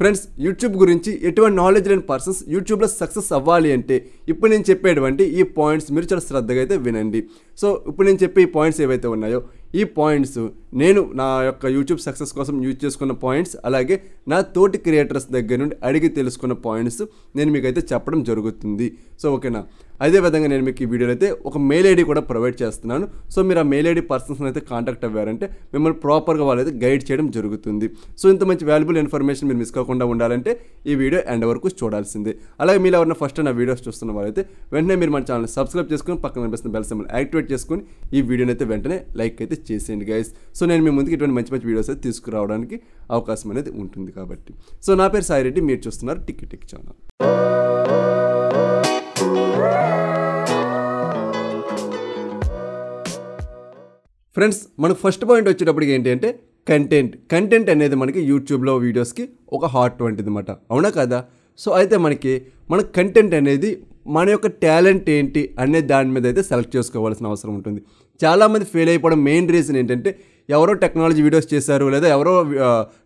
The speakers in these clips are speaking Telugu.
ఫ్రెండ్స్ యూట్యూబ్ గురించి ఎటువంటి నాలెడ్జ్ లేని పర్సన్స్ యూట్యూబ్లో సక్సెస్ అవ్వాలి అంటే ఇప్పుడు నేను చెప్పేటువంటి ఈ పాయింట్స్ మీరు చాలా శ్రద్ధగా అయితే వినండి సో ఇప్పుడు నేను చెప్పే ఈ పాయింట్స్ ఏవైతే ఉన్నాయో ఈ పాయింట్స్ నేను నా యొక్క యూట్యూబ్ సక్సెస్ కోసం యూజ్ చేసుకున్న పాయింట్స్ అలాగే నా తోటి క్రియేటర్స్ దగ్గర నుండి అడిగి తెలుసుకున్న పాయింట్స్ నేను మీకైతే చెప్పడం జరుగుతుంది సో ఓకేనా అదేవిధంగా నేను మీకు ఈ వీడియోలో అయితే ఒక మెయిల్ ఐడి కూడా ప్రొవైడ్ చేస్తున్నాను సో మీరు ఆ మెయిల్ ఐడి పర్సన్స్ని అయితే కాంటాక్ట్ అవ్వారంటే మిమ్మల్ని ప్రాపర్గా వాళ్ళైతే గైడ్ చేయడం జరుగుతుంది సో ఇంత మంచి వాల్యుబుల్ ఇన్ఫర్మేషన్ మీరు మిస్ కాకుండా ఉండాలంటే ఈ వీడియో ఎండ్ వరకు చూడాల్సిందే అలాగే మీరు ఎవరైనా ఫస్ట్ నా వీడియోస్ చూస్తున్న వాళ్ళైతే వెంటనే మీరు మన ఛానల్ సబ్స్క్రైబ్ చేసుకుని పక్కన కనిపిస్తున్న బెల్ సింబల్ యాక్టివేట్ చేసుకుని ఈ వీడియోని అయితే వెంటనే లైక్ అయితే చేసేయండి గైస్ సో నేను మీ ముందుకు ఇటువంటి మంచి మంచి వీడియోస్ అయితే తీసుకురావడానికి అవకాశం అనేది ఉంటుంది కాబట్టి సో నా పేరు సాయిరెడ్డి మీరు చూస్తున్నారు టికెట్ టిక్ ఛానల్ ఫ్రెండ్స్ మనకు ఫస్ట్ పాయింట్ వచ్చేటప్పటికి ఏంటి అంటే కంటెంట్ కంటెంట్ అనేది మనకి యూట్యూబ్లో వీడియోస్కి ఒక హాట్ వంటిది అనమాట అవునా కదా సో అయితే మనకి మన కంటెంట్ అనేది మన యొక్క టాలెంట్ ఏంటి అనే దాని మీద అయితే సెలెక్ట్ చేసుకోవాల్సిన అవసరం ఉంటుంది చాలామంది ఫెయిల్ అయిపోవడం మెయిన్ రీజన్ ఏంటంటే ఎవరో టెక్నాలజీ వీడియోస్ చేశారు లేదా ఎవరో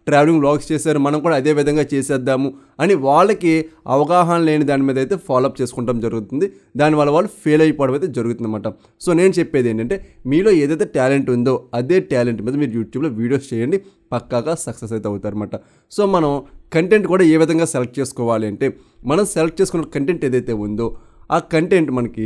ట్రావెలింగ్ బ్లాగ్స్ చేశారు మనం కూడా అదే విధంగా చేసేద్దాము అని వాళ్ళకి అవగాహన లేని దాని మీద అయితే ఫాలోఅప్ చేసుకుంటాం జరుగుతుంది దానివల్ల వాళ్ళు ఫెయిల్ అయిపోవడం అయితే జరుగుతుందన్నమాట సో నేను చెప్పేది ఏంటంటే మీలో ఏదైతే టాలెంట్ ఉందో అదే టాలెంట్ మీద మీరు యూట్యూబ్లో వీడియోస్ చేయండి పక్కాగా సక్సెస్ అయితే అనమాట సో మనం కంటెంట్ కూడా ఏ విధంగా సెలెక్ట్ చేసుకోవాలి అంటే మనం సెలెక్ట్ చేసుకున్న కంటెంట్ ఏదైతే ఉందో ఆ కంటెంట్ మనకి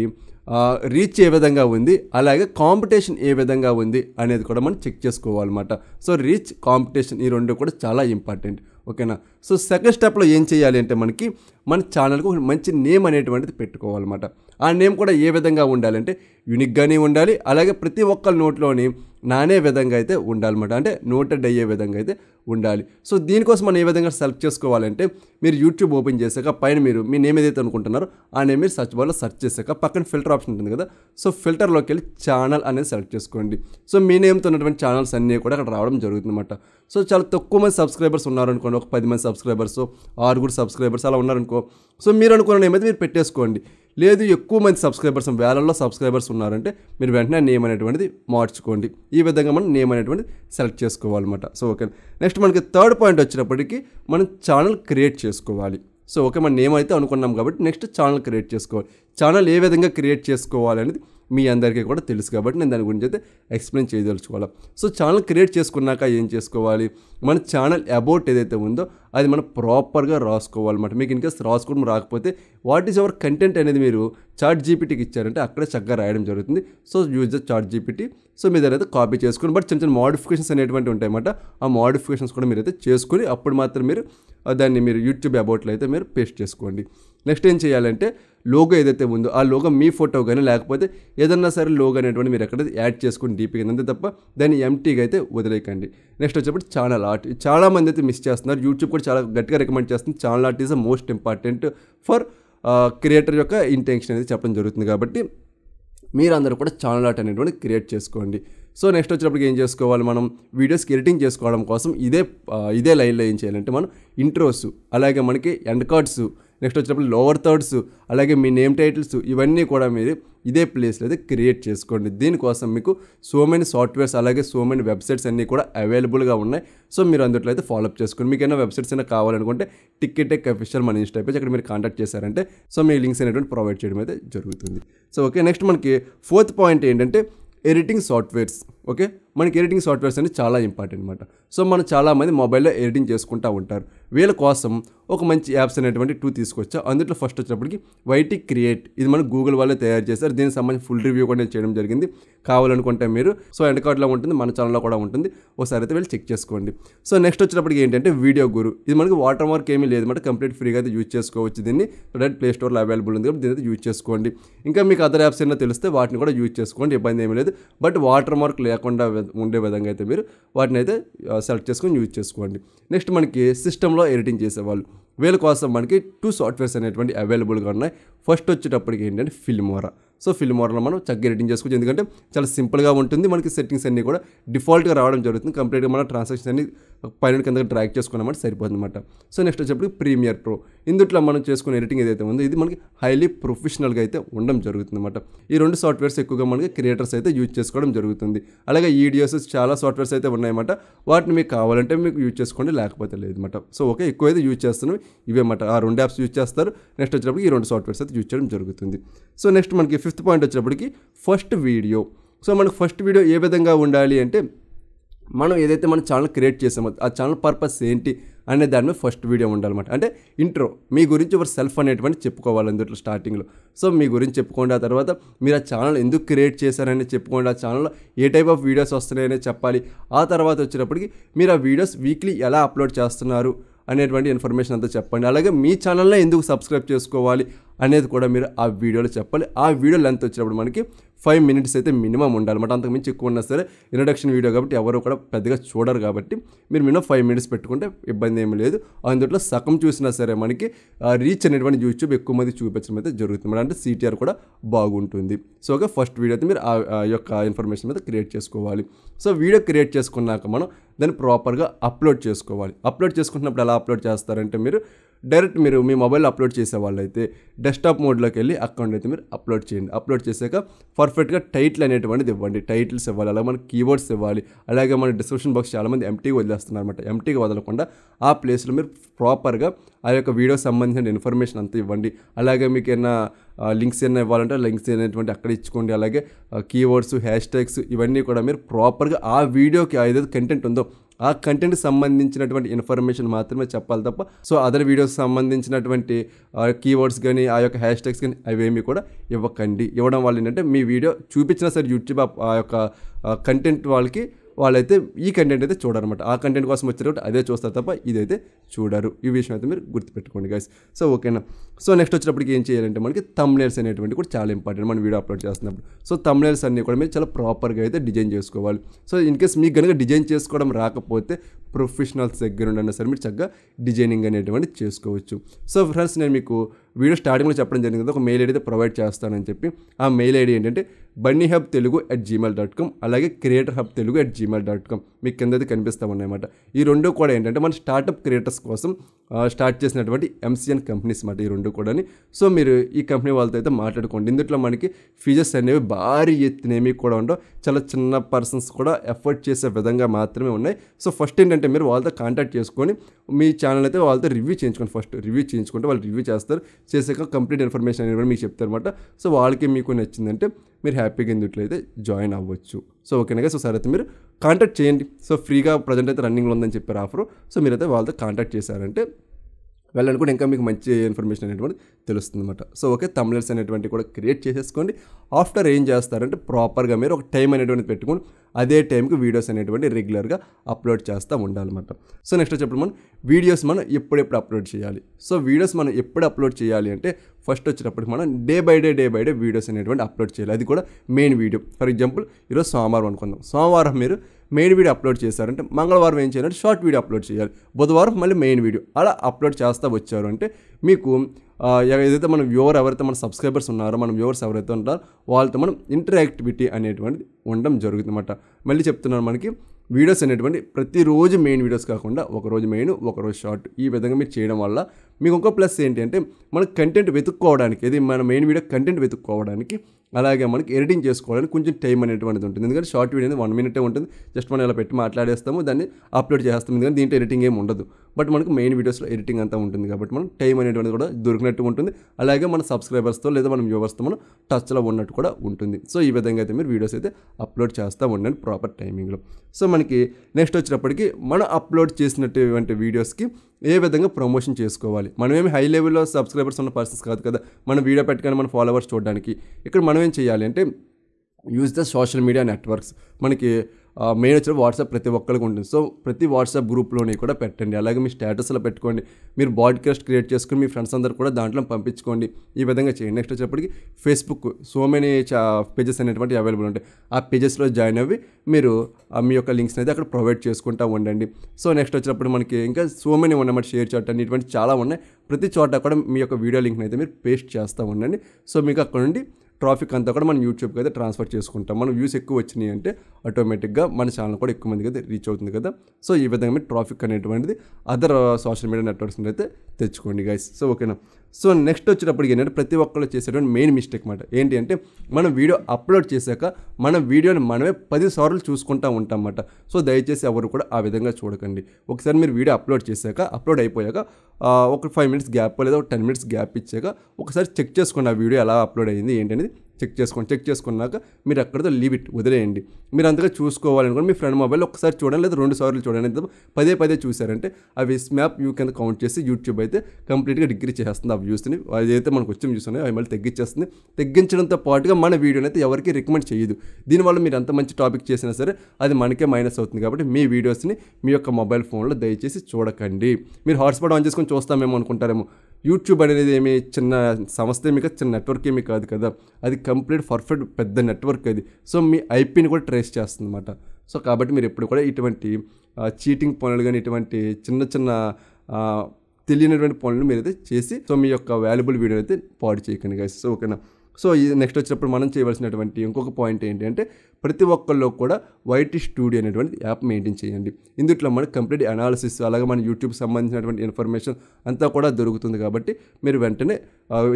రీచ్ ఏ విధంగా ఉంది అలాగే కాంపిటీషన్ ఏ విధంగా ఉంది అనేది కూడా మనం చెక్ చేసుకోవాలన్నమాట సో రీచ్ కాంపిటీషన్ ఈ రెండు కూడా చాలా ఇంపార్టెంట్ ఓకేనా సో సెకండ్ స్టెప్లో ఏం చేయాలి అంటే మనకి మన ఛానల్కి ఒక మంచి నేమ్ అనేటువంటిది పెట్టుకోవాలన్నమాట ఆ నేమ్ కూడా ఏ విధంగా ఉండాలంటే యూనిక్గానే ఉండాలి అలాగే ప్రతి ఒక్కరి నోట్లోని నానే విధంగా అయితే ఉండాలన్నమాట అంటే నోటెడ్ అయ్యే విధంగా అయితే ఉండాలి సో దీనికోసం మనం ఏ విధంగా సెలెక్ట్ చేసుకోవాలంటే మీరు యూట్యూబ్ ఓపెన్ చేశాక పైన మీరు మీ నేమ్ ఏదైతే అనుకుంటున్నారో ఆ నేమ్ మీరు సర్చ్ బాల్లో సెర్చ్ చేశాక పక్కన ఫిల్టర్ ఆప్షన్ ఉంటుంది కదా సో ఫిల్టర్లోకి వెళ్ళి ఛానల్ అనేది సెలెక్ట్ చేసుకోండి సో మీ నేమ్తో ఉన్నటువంటి ఛానల్స్ అన్నీ కూడా అక్కడ రావడం జరుగుతుందన్నమాట సో చాలా తక్కువ మంది సబ్స్క్రైబర్స్ ఉన్నారనుకోండి ఒక పది మంది సబ్స్క్రైబర్స్ ఆరుగురు సబ్స్క్రైబర్స్ అలా ఉన్నారనుకో సో మీరు అనుకున్న నేమ్ అయితే మీరు పెట్టేసుకోండి లేదు ఎక్కువ మంది సబ్స్క్రైబర్స్ వేలల్లో సబ్స్క్రైబర్స్ ఉన్నారంటే మీరు వెంటనే నేమ్ అనేటువంటిది మార్చుకోండి ఈ విధంగా మనం నేమ్ అనేటువంటిది సెలెక్ట్ చేసుకోవాలన్నమాట సో ఓకే నెక్స్ట్ మనకి థర్డ్ పాయింట్ వచ్చినప్పటికీ మనం ఛానల్ క్రియేట్ చేసుకోవాలి సో ఓకే మనం నేమ్ అయితే అనుకున్నాం కాబట్టి నెక్స్ట్ ఛానల్ క్రియేట్ చేసుకోవాలి ఛానల్ ఏ విధంగా క్రియేట్ చేసుకోవాలి అనేది మీ అందరికీ కూడా తెలుసు కాబట్టి నేను దాని గురించి అయితే ఎక్స్ప్లెయిన్ చేయదలుచుకోవాలి సో ఛానల్ క్రియేట్ చేసుకున్నాక ఏం చేసుకోవాలి మన ఛానల్ అబౌట్ ఏదైతే ఉందో అది మనం ప్రాపర్గా రాసుకోవాలన్నమాట మీకు ఇన్కేస్ రాసుకోవడం రాకపోతే వాట్ ఈజ్ అవర్ కంటెంట్ అనేది మీరు చార్ట్ జీపీటీకి ఇచ్చారంటే అక్కడే చక్కగా రాయడం జరుగుతుంది so use the ChatGPT so మీ దగ్గర అయితే కాపీ చేసుకుని బట్ చిన్న చిన్న మోడిఫికేషన్స్ అనేటువంటి ఉంటాయన్నమాట ఆ మోడిఫికేషన్స్ కూడా మీరు అయితే చేసుకుని అప్పుడు మాత్రం మీరు దాన్ని మీరు యూట్యూబ్ అబౌట్లో అయితే మీరు పేస్ట్ చేసుకోండి నెక్స్ట్ ఏం చేయాలంటే లోగో ఏదైతే ఉందో ఆ లోగో మీ ఫోటో కానీ లేకపోతే ఏదన్నా సరే లోగో అనేటువంటి మీరు ఎక్కడైతే యాడ్ చేసుకుని డీపీగా అంతే తప్ప దాన్ని ఎంటీగా అయితే వదిలేయకండి నెక్స్ట్ వచ్చేప్పుడు ఛానల్ ఆర్ట్ చాలా మంది అయితే మిస్ చేస్తున్నారు యూట్యూబ్ కూడా చాలా గట్టిగా రికమెండ్ చేస్తుంది channel art is the most important for creator యొక్క ఇంటెన్షన్ అనేది చెప్పడం జరుగుతుంది కాబట్టి మీరందరూ కూడా ఛానల్ ఆర్ట్ అనేటువంటి క్రియేట్ చేసుకోండి సో నెక్స్ట్ వచ్చినప్పుడు ఏం చేసుకోవాలి మనం వీడియోస్ ఎడిటింగ్ చేసుకోవడం కోసం ఇదే ఇదే లైన్లో ఏం చేయాలంటే మనం ఇంట్రోస్ అలాగే మనకి ఎండ్ కార్డ్స్ నెక్స్ట్ వచ్చినప్పుడు లోవర్ థర్డ్స్ అలాగే మీ నేమ్ టైటిల్స్ ఇవన్నీ కూడా మీరు ఇదే ప్లేస్లో అయితే క్రియేట్ చేసుకోండి దీనికోసం మీకు సో మెనీ సాఫ్ట్వేర్స్ అలాగే సో మెనీ వెబ్సైట్స్ అన్నీ కూడా అవైలబుల్గా ఉన్నాయి సో మీరు అందులో అయితే ఫాలోఅప్ చేసుకోండి మీకు ఏమైనా వెబ్సైట్స్ అయినా కావాలనుకుంటే టికెట్ టెక్ అఫిషియల్ మన ఇన్స్టా పేజ్ అక్కడ మీరు కాంటాక్ట్ చేశారంటే సో మీ లింక్స్ అనేటువంటి ప్రొవైడ్ చేయడం అయితే జరుగుతుంది సో ఓకే నెక్స్ట్ మనకి ఫోర్త్ పాయింట్ ఏంటంటే ఎడిటింగ్ సాఫ్ట్వేర్స్ ఓకే మనకి ఎడిటింగ్ సాఫ్ట్వేర్స్ అనేది చాలా ఇంపార్టెంట్ అనమాట సో మనం చాలామంది మొబైల్లో ఎడిటింగ్ చేసుకుంటూ ఉంటారు వీళ్ళ కోసం ఒక మంచి యాప్స్ అనేటువంటి టూ తీసుకొచ్చా అందులో ఫస్ట్ వచ్చినప్పటికి వైటీ క్రియేట్ ఇది మనం గూగుల్ వాళ్ళే తయారు చేశారు దీనికి సంబంధించి ఫుల్ రివ్యూ కూడా నేను చేయడం జరిగింది కావాలనుకుంటే మీరు సో ఎండకాట్లో ఉంటుంది మన ఛానల్లో కూడా ఉంటుంది ఒకసారి అయితే వెళ్ళి చెక్ చేసుకోండి సో నెక్స్ట్ వచ్చినప్పటికి ఏంటంటే వీడియో గురు ఇది మనకి వాటర్ మార్క్ ఏమీ లేదు అనమాట కంప్లీట్ ఫ్రీగా అయితే యూజ్ చేసుకోవచ్చు దీన్ని డైరెక్ట్ ప్లే స్టోర్లో అవైలబుల్ ఉంది కాబట్టి దీని అయితే యూజ్ చేసుకోండి ఇంకా మీకు అదర్ యాప్స్ ఏమైనా తెలిస్తే వాటిని కూడా యూజ్ చేసుకోండి ఇబ్బంది ఏమీ లేదు బట్ వాటర్ మార్క్ లేకుండా ఉండే విధంగా అయితే మీరు వాటిని అయితే సెలెక్ట్ చేసుకొని యూజ్ చేసుకోండి నెక్స్ట్ మనకి సిస్టంలో ఎడిటింగ్ చేసేవాళ్ళు వీళ్ళ కోసం మనకి టూ సాఫ్ట్వేర్స్ అనేటువంటి అవైలబుల్గా ఉన్నాయి ఫస్ట్ వచ్చేటప్పటికి ఏంటంటే ఫిల్మోరా సో ఫిల్మోరాలో మనం చక్కగా ఎడిటింగ్ చేసుకోవచ్చు ఎందుకంటే చాలా సింపుల్గా ఉంటుంది మనకి సెట్టింగ్స్ అన్నీ కూడా డిఫాల్ట్గా రావడం జరుగుతుంది కంప్లీట్గా మన ట్రాన్సాక్షన్ అన్ని పైన కింద డ్రాక్ చేసుకున్నామంటే సరిపోతుంది అనమాట సో నెక్స్ట్ వచ్చేప్పుడు ప్రీమియర్ ప్రో ఇందుట్లో మనం చేసుకునే ఎడిటింగ్ ఏదైతే ఉందో ఇది మనకి హైలీ ప్రొఫెషనల్గా అయితే ఉండడం జరుగుతుంది అనమాట ఈ రెండు సాఫ్ట్వేర్స్ ఎక్కువగా మనకి క్రియేటర్స్ అయితే యూజ్ చేసుకోవడం జరుగుతుంది అలాగే ఈడియోస్ చాలా సాఫ్ట్వేర్స్ అయితే ఉన్నాయన్నమాట వాటిని మీకు కావాలంటే మీకు యూజ్ చేసుకోండి లేకపోతే లేదన్నమాట సో ఓకే ఎక్కువ అయితే యూజ్ చేస్తున్నాం ఇవే అన్నమాట ఆ రెండు యాప్స్ యూజ్ చేస్తారు నెక్స్ట్ వచ్చినప్పుడు ఈ రెండు సాఫ్ట్వేర్స్ అయితే అయితే చూస్ చేయడం జరుగుతుంది సో నెక్స్ట్ మనకి ఫిఫ్త్ పాయింట్ వచ్చినప్పటికి ఫస్ట్ వీడియో సో మనకు ఫస్ట్ వీడియో ఏ విధంగా ఉండాలి అంటే మనం ఏదైతే మన ఛానల్ క్రియేట్ చేసామో ఆ ఛానల్ పర్పస్ ఏంటి అనే దాని మీద ఫస్ట్ వీడియో ఉండాలన్నమాట అంటే ఇంట్రో మీ గురించి ఒక సెల్ఫ్ అనేటువంటి చెప్పుకోవాలి అందులో స్టార్టింగ్లో సో మీ గురించి చెప్పుకోండి ఆ తర్వాత మీరు ఆ ఛానల్ ఎందుకు క్రియేట్ చేశారని చెప్పుకోండి ఆ ఛానల్లో ఏ టైప్ ఆఫ్ వీడియోస్ వస్తున్నాయని చెప్పాలి ఆ తర్వాత వచ్చినప్పటికి మీరు ఆ వీడియోస్ వీక్లీ ఎలా అప్లోడ్ చేస్తున్నారు అనేటువంటి ఇన్ఫర్మేషన్ అంతా చెప్పండి అలాగే మీ ఛానల్లో ఎందుకు సబ్స్క్రైబ్ చేసుకోవాలి అనేది కూడా మీరు ఆ వీడియోలో చెప్పాలి ఆ వీడియో లెంత్ వచ్చినప్పుడు మనకి ఫైవ్ మినిట్స్ అయితే మినిమం ఉండాలి అంతకు అంతకుమించి ఎక్కువ ఉన్నా సరే ఇంట్రడక్షన్ వీడియో కాబట్టి ఎవరు కూడా పెద్దగా చూడరు కాబట్టి మీరు మినిమం ఫైవ్ మినిట్స్ పెట్టుకుంటే ఇబ్బంది ఏమి లేదు అందులో సగం చూసినా సరే మనకి రీచ్ అనేటువంటి యూట్యూబ్ ఎక్కువ మంది చూపించడం అయితే జరుగుతుంది అంటే సిటీఆర్ కూడా బాగుంటుంది సో ఒక ఫస్ట్ వీడియో అయితే మీరు ఆ యొక్క ఇన్ఫర్మేషన్ మీద క్రియేట్ చేసుకోవాలి సో వీడియో క్రియేట్ చేసుకున్నాక మనం దాన్ని ప్రాపర్గా అప్లోడ్ చేసుకోవాలి అప్లోడ్ చేసుకుంటున్నప్పుడు ఎలా అప్లోడ్ చేస్తారంటే మీరు డైరెక్ట్ మీరు మీ మొబైల్ అప్లోడ్ చేసే వాళ్ళైతే డెస్క్టాప్ మోడ్లోకి వెళ్ళి అకౌంట్ అయితే మీరు అప్లోడ్ చేయండి అప్లోడ్ చేశాక పర్ఫెక్ట్గా టైటిల్ అనేటువంటిది ఇవ్వండి టైటిల్స్ ఇవ్వాలి అలాగే మనకి కీబోర్డ్స్ ఇవ్వాలి అలాగే మన డిస్క్రిప్షన్ బాక్స్ చాలామంది ఎంటీగా వదిలేస్తున్నారు అనమాట ఎంటీగా వదలకుండా ఆ ప్లేస్లో మీరు ప్రాపర్గా ఆ యొక్క వీడియో సంబంధించిన ఇన్ఫర్మేషన్ అంతా ఇవ్వండి అలాగే మీకు ఏమైనా లింక్స్ ఏమైనా ఇవ్వాలంటే లింక్స్ అనేటువంటి అక్కడ ఇచ్చుకోండి అలాగే కీవర్డ్స్ హ్యాష్ ట్యాగ్స్ ఇవన్నీ కూడా మీరు ప్రాపర్గా ఆ వీడియోకి ఏదైతే కంటెంట్ ఉందో ఆ కంటెంట్ సంబంధించినటువంటి ఇన్ఫర్మేషన్ మాత్రమే చెప్పాలి తప్ప సో అదర్ వీడియోస్ సంబంధించినటువంటి కీవర్డ్స్ కానీ ఆ యొక్క హ్యాష్ ట్యాగ్స్ కానీ అవేమి కూడా ఇవ్వకండి ఇవ్వడం వల్ల ఏంటంటే మీ వీడియో చూపించినా సరే యూట్యూబ్ ఆ యొక్క కంటెంట్ వాళ్ళకి వాళ్ళైతే ఈ కంటెంట్ అయితే చూడాలన్నమాట ఆ కంటెంట్ కోసం వచ్చినప్పుడు అదే చూస్తారు తప్ప ఇదైతే చూడరు ఈ విషయం అయితే మీరు గుర్తుపెట్టుకోండి గైస్ సో ఓకేనా సో నెక్స్ట్ వచ్చినప్పటికి ఏం చేయాలంటే మనకి తమ్నేల్స్ అనేటువంటి కూడా చాలా ఇంపార్టెంట్ మనం వీడియో అప్లోడ్ చేస్తున్నప్పుడు సో తమ్నేల్స్ అన్నీ కూడా మీరు చాలా ప్రాపర్గా అయితే డిజైన్ చేసుకోవాలి సో ఇన్ కేస్ మీకు కనుక డిజైన్ చేసుకోవడం రాకపోతే ప్రొఫెషనల్స్ దగ్గర ఉండన్నా సరే మీరు చక్కగా డిజైనింగ్ అనేటువంటి చేసుకోవచ్చు సో ఫ్రెండ్స్ నేను మీకు వీడియో స్టార్టింగ్లో చెప్పడం జరిగింది కదా ఒక మెయిల్ ఐడి అయితే ప్రొవైడ్ చేస్తానని చెప్పి ఆ మెయిల్ ఐడి ఏంటంటే Bunny hub Telugu at Gmail dot com అలాగే creator hub Telugu at Gmail dot com మీకు కింద అయితే కనిపిస్తామన్నమాట ఈ రెండు కూడా ఏంటంటే మన స్టార్టప్ క్రియేటర్స్ కోసం స్టార్ట్ చేసినటువంటి ఎంసీఎన్ కంపెనీస్ మాట ఈ రెండు కూడా సో మీరు ఈ కంపెనీ వాళ్ళతో అయితే మాట్లాడుకోండి ఇందులో మనకి ఫీజెస్ అనేవి భారీ ఏమీ కూడా ఉండవు చాలా చిన్న పర్సన్స్ కూడా ఎఫర్ట్ చేసే విధంగా మాత్రమే ఉన్నాయి సో ఫస్ట్ ఏంటంటే మీరు వాళ్ళతో కాంటాక్ట్ చేసుకొని మీ ఛానల్ అయితే వాళ్ళతో రివ్యూ చేయించుకోండి ఫస్ట్ రివ్యూ చేయించుకుంటే వాళ్ళు రివ్యూ చేస్తారు చేసాక కంప్లీట్ ఇన్ఫర్మేషన్ అనేది కూడా మీకు చెప్తారనమాట సో వాళ్ళకి మీకు నచ్చిందంటే మీరు హ్యాపీగా ఇందుట్లో జాయిన్ అవ్వచ్చు సో ఓకేనా సో సార్ అయితే మీరు కాంటాక్ట్ చేయండి సో ఫ్రీగా ప్రజెంట్ అయితే రన్నింగ్లో ఉందని చెప్పారు ఆఫర్ సో మీరైతే వాళ్ళతో కాంటాక్ట్ చేశారంటే వెళ్ళండి కూడా ఇంకా మీకు మంచి ఇన్ఫర్మేషన్ అనేటువంటి తెలుస్తుంది అనమాట సో ఓకే తమిళర్స్ అనేటువంటి కూడా క్రియేట్ చేసేసుకోండి ఆఫ్టర్ ఏం చేస్తారంటే ప్రాపర్గా మీరు ఒక టైం అనేటువంటి పెట్టుకొని అదే టైంకి వీడియోస్ అనేటువంటి రెగ్యులర్గా అప్లోడ్ చేస్తూ ఉండాలన్నమాట సో నెక్స్ట్ వచ్చేప్పుడు మనం వీడియోస్ మనం ఎప్పుడెప్పుడు అప్లోడ్ చేయాలి సో వీడియోస్ మనం ఎప్పుడు అప్లోడ్ చేయాలి అంటే ఫస్ట్ వచ్చినప్పుడు మనం day by day day by day videos అనేటువంటి అప్లోడ్ చేయాలి అది కూడా మెయిన్ వీడియో ఫర్ ఎగ్జాంపుల్ ఈరోజు సోమవారం అనుకుందాం సోమవారం మీరు మెయిన్ వీడియో అప్లోడ్ చేశారంటే మంగళవారం ఏం చేయాలంటే షార్ట్ వీడియో అప్లోడ్ చేయాలి బుధవారం మళ్ళీ మెయిన్ వీడియో అలా అప్లోడ్ చేస్తూ వచ్చారు అంటే మీకు ఏదైతే మన వ్యూవర్ ఎవరైతే మన సబ్స్క్రైబర్స్ ఉన్నారో మన వ్యూవర్స్ ఎవరైతే ఉంటారో వాళ్ళతో మనం ఇంటరాక్టివిటీ అనేటువంటిది ఉండడం జరుగుతుందన్నమాట మళ్ళీ చెప్తున్నాను మనకి వీడియోస్ అనేటువంటి ప్రతిరోజు మెయిన్ వీడియోస్ కాకుండా ఒకరోజు మెయిన్ ఒకరోజు షార్ట్ ఈ విధంగా మీరు చేయడం వల్ల మీకు ఇంకో ప్లస్ ఏంటి అంటే మన కంటెంట్ వెతుక్కోవడానికి ఇది మన మెయిన్ వీడియో కంటెంట్ వెతుక్కోవడానికి అలాగే మనకి ఎడిటింగ్ చేసుకోవడానికి కొంచెం టైం అనేటువంటిది ఉంటుంది ఎందుకంటే షార్ట్ వీడియో అనేది వన్ మినిటే ఉంటుంది జస్ట్ మనం ఇలా పెట్టి మాట్లాడేస్తాము దాన్ని అప్లోడ్ చేస్తాం ఎందుకంటే దీంట్లో ఎడిటింగ్ ఏమి ఉండదు బట్ మనకు మెయిన్ వీడియోస్లో ఎడిటింగ్ అంతా ఉంటుంది కాబట్టి మనం టైం అనేటువంటిది కూడా దొరికినట్టు ఉంటుంది అలాగే మన సబ్స్క్రైబర్స్తో లేదా మన వ్యూవర్స్తో మనం టచ్లో ఉన్నట్టు కూడా ఉంటుంది సో ఈ విధంగా అయితే మీరు వీడియోస్ అయితే అప్లోడ్ చేస్తూ ఉండండి ప్రాపర్ టైమింగ్లో సో మనకి నెక్స్ట్ వచ్చినప్పటికీ మనం అప్లోడ్ చేసినటువంటి వీడియోస్కి ఏ విధంగా ప్రమోషన్ చేసుకోవాలి మనమేమి హై లెవెల్లో సబ్స్క్రైబర్స్ ఉన్న పర్సన్స్ కాదు కదా మనం వీడియో పెట్టుకొని మన ఫాలోవర్స్ చూడడానికి ఇక్కడ మనం ఏం చేయాలి అంటే use the social media networks మనకి మెయిన్ వచ్చిన వాట్సాప్ ప్రతి ఒక్కరికి ఉంటుంది సో ప్రతి వాట్సాప్ గ్రూప్లోని కూడా పెట్టండి అలాగే మీ స్టేటస్లో పెట్టుకోండి మీరు బాడ్కాస్ట్ క్రియేట్ చేసుకుని మీ ఫ్రెండ్స్ అందరు కూడా దాంట్లో పంపించుకోండి ఈ విధంగా చేయండి నెక్స్ట్ వచ్చేప్పటికి ఫేస్బుక్ సో మెనీ పేజెస్ అనేటువంటి అవైలబుల్ ఉంటాయి ఆ పేజెస్లో జాయిన్ అవ్వి మీరు మీ యొక్క లింక్స్ అయితే అక్కడ ప్రొవైడ్ చేసుకుంటూ ఉండండి సో నెక్స్ట్ వచ్చినప్పుడు మనకి ఇంకా సో మెనీ ఉన్నమాట షేర్ చేయటం అని ఇటువంటి చాలా ఉన్నాయి ప్రతి చోట కూడా మీ యొక్క వీడియో లింక్ని అయితే మీరు పేస్ట్ చేస్తూ ఉండండి సో మీకు అక్కడ నుండి ట్రాఫిక్ అంతా కూడా మనం యూట్యూబ్కి అయితే ట్రాన్స్ఫర్ చేసుకుంటాం మనం వ్యూస్ ఎక్కువ వచ్చినాయి అంటే ఆటోమేటిక్గా మన ఛానల్ కూడా ఎక్కువ మందికి అయితే రీచ్ అవుతుంది కదా సో ఈ విధంగా మీరు ట్రాఫిక్ అనేటువంటిది అదర్ సోషల్ మీడియా నెట్వర్క్స్ అయితే తెచ్చుకోండి గైస్ సో ఓకేనా సో నెక్స్ట్ వచ్చేటప్పటికి ఏంటంటే ప్రతి ఒక్కళ్ళు చేసేటువంటి మెయిన్ మిస్టేక్ అనమాట ఏంటి అంటే మనం వీడియో అప్లోడ్ చేశాక మన వీడియోని మనమే పది సార్లు చూసుకుంటూ ఉంటాం అన్నమాట సో దయచేసి ఎవరు కూడా ఆ విధంగా చూడకండి ఒకసారి మీరు వీడియో అప్లోడ్ చేశాక అప్లోడ్ అయిపోయాక ఒక ఫైవ్ మినిట్స్ గ్యాప్ లేదా ఒక టెన్ మినిట్స్ గ్యాప్ ఇచ్చాక ఒకసారి చెక్ చేసుకోండి ఆ వీడియో ఎలా అప్లోడ్ అయ్యింది ఏంటనేది చెక్ చేసుకోండి చెక్ చేసుకున్నాక మీరు అక్కడితో లీవ్ ఇట్ వదిలేయండి మీరు అంతగా కూడా మీ ఫ్రెండ్ మొబైల్ ఒకసారి చూడండి లేదా రెండు సార్లు చూడండి పదే పదే చూసారంటే ఆ విస్ మ్యాప్ వ్యూ కింద కౌంట్ చేసి యూట్యూబ్ అయితే కంప్లీట్గా డిగ్రీ చేస్తుంది ఆ వ్యూస్ని అదైతే మనకు వచ్చి వ్యూస్ అవి మళ్ళీ తగ్గించేస్తుంది తగ్గించడంతో పాటుగా మన వీడియోని అయితే ఎవరికి రికమెండ్ చేయదు దీనివల్ల మీరు ఎంత మంచి టాపిక్ చేసినా సరే అది మనకే మైనస్ అవుతుంది కాబట్టి మీ వీడియోస్ని మీ యొక్క మొబైల్ ఫోన్లో దయచేసి చూడకండి మీరు హాట్స్పాట్ ఆన్ చేసుకొని చూస్తామేమో అనుకుంటారేమో యూట్యూబ్ అనేది ఏమి చిన్న సంస్థ ఏమి కాదు చిన్న నెట్వర్క్ ఏమి కాదు కదా అది కంప్లీట్ పర్ఫెక్ట్ పెద్ద నెట్వర్క్ అది సో మీ ఐపీని కూడా ట్రేస్ చేస్తుంది అనమాట సో కాబట్టి మీరు ఎప్పుడు కూడా ఇటువంటి చీటింగ్ పనులు కానీ ఇటువంటి చిన్న చిన్న తెలియనటువంటి పనులు మీరు అయితే చేసి సో మీ యొక్క వాల్యుబుల్ వీడియో అయితే పాడు చేయకండి గైస్ సో ఓకేనా సో ఇది నెక్స్ట్ వచ్చినప్పుడు మనం చేయవలసినటువంటి ఇంకొక పాయింట్ ఏంటంటే ప్రతి ఒక్కళ్ళు కూడా వైట్ స్టూడియో అనేటువంటి యాప్ మెయింటైన్ చేయండి ఇందుట్లో మనకు కంప్లీట్ అనాలిసిస్ అలాగే మన యూట్యూబ్ సంబంధించినటువంటి ఇన్ఫర్మేషన్ అంతా కూడా దొరుకుతుంది కాబట్టి మీరు వెంటనే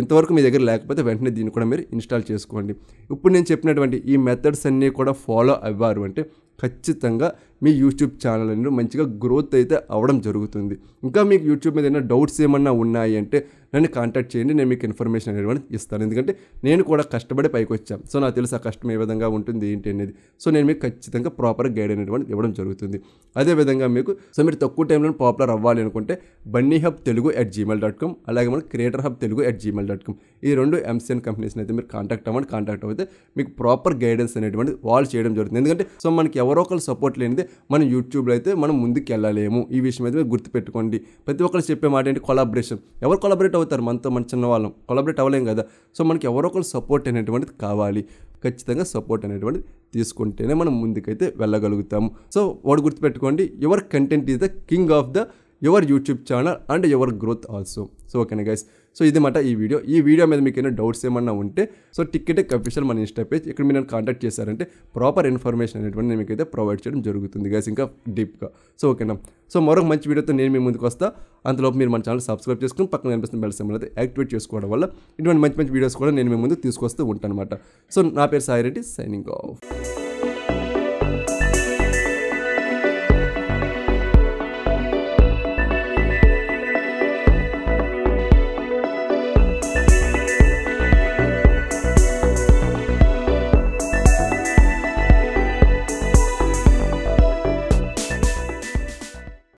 ఇంతవరకు మీ దగ్గర లేకపోతే వెంటనే దీన్ని కూడా మీరు ఇన్స్టాల్ చేసుకోండి ఇప్పుడు నేను చెప్పినటువంటి ఈ మెథడ్స్ అన్నీ కూడా ఫాలో అవ్వారు అంటే ఖచ్చితంగా మీ యూట్యూబ్ ఛానల్ అనేది మంచిగా గ్రోత్ అయితే అవడం జరుగుతుంది ఇంకా మీకు యూట్యూబ్ మీద ఏమైనా డౌట్స్ ఏమన్నా ఉన్నాయి అంటే నన్ను కాంటాక్ట్ చేయండి నేను మీకు ఇన్ఫర్మేషన్ అనేది ఇస్తాను ఎందుకంటే నేను కూడా కష్టపడి పైకి వచ్చాను సో నాకు తెలుసు ఆ కష్టం ఏ విధంగా ఉంటుంది ఏంటి అనేది సో నేను మీకు ఖచ్చితంగా ప్రాపర్ గైడ్ అనేటువంటి ఇవ్వడం జరుగుతుంది అదేవిధంగా మీకు సో మీరు తక్కువ టైంలో పాపులర్ అవ్వాలి అనుకుంటే Bunny hub Telugu at Gmail dot com అలాగే మన creator hub Telugu at Gmail dot com ఈ రెండు ఎంసీఎన్ కంపెనీస్ని అయితే మీరు కాంటాక్ట్ అవ్వండి కాంటాక్ట్ అయితే మీకు ప్రాపర్ గైడెన్స్ అనేటువంటి వాళ్ళు చేయడం జరుగుతుంది ఎందుకంటే సో మనకి ఎవరో ఒకరు సపోర్ట్ లేనిది మనం యూట్యూబ్లో అయితే మనం ముందుకు వెళ్ళలేము ఈ విషయం అయితే గుర్తుపెట్టుకోండి ప్రతి ఒక్కరు చెప్పే మాట ఏంటి కొలాబరేషన్ ఎవరు కొలాబరేట్ అవుతారు మనతో మన చిన్నవాళ్ళం కొలాబరేట్ అవ్వలేం కదా సో మనకి ఎవరో ఒకరు సపోర్ట్ అనేటువంటిది కావాలి ఖచ్చితంగా సపోర్ట్ అనేటువంటిది తీసుకుంటేనే మనం ముందుకైతే వెళ్ళగలుగుతాము సో వాడు గుర్తుపెట్టుకోండి your content is the king of the your YouTube channel and your growth also so ఓకేనా గైస్ సో ఇది మాట ఈ వీడియో ఈ వీడియో మీద మీకు ఏమైనా డౌట్స్ ఏమన్నా ఉంటే సో టికెట్ అఫీషియల్ మన ఇన్స్టా పేజ్ ఇక్కడ మీరు కాంటాక్ట్ చేశారంటే ప్రాపర్ ఇన్ఫర్మేషన్ అనేటువంటి నేను మీకైతే ప్రొవైడ్ చేయడం జరుగుతుంది గ్యాస్ ఇంకా డీప్గా సో ఓకేనా సో మరొక మంచి వీడియోతో నేను మీ ముందుకు వస్తా అంతలోపు మీరు మన ఛానల్ సబ్స్క్రైబ్ చేసుకుని పక్కన కనిపిస్తున్న బెల్ సింబల్ అయితే యాక్టివేట్ చేసుకోవడం వల్ల ఇటువంటి మంచి మంచి వీడియోస్ కూడా నేను మీ ముందు తీసుకొస్తూ ఉంటాను అనమాట సో నా పేరు సాయి రెడ్డి సైనింగ్ ఆఫ్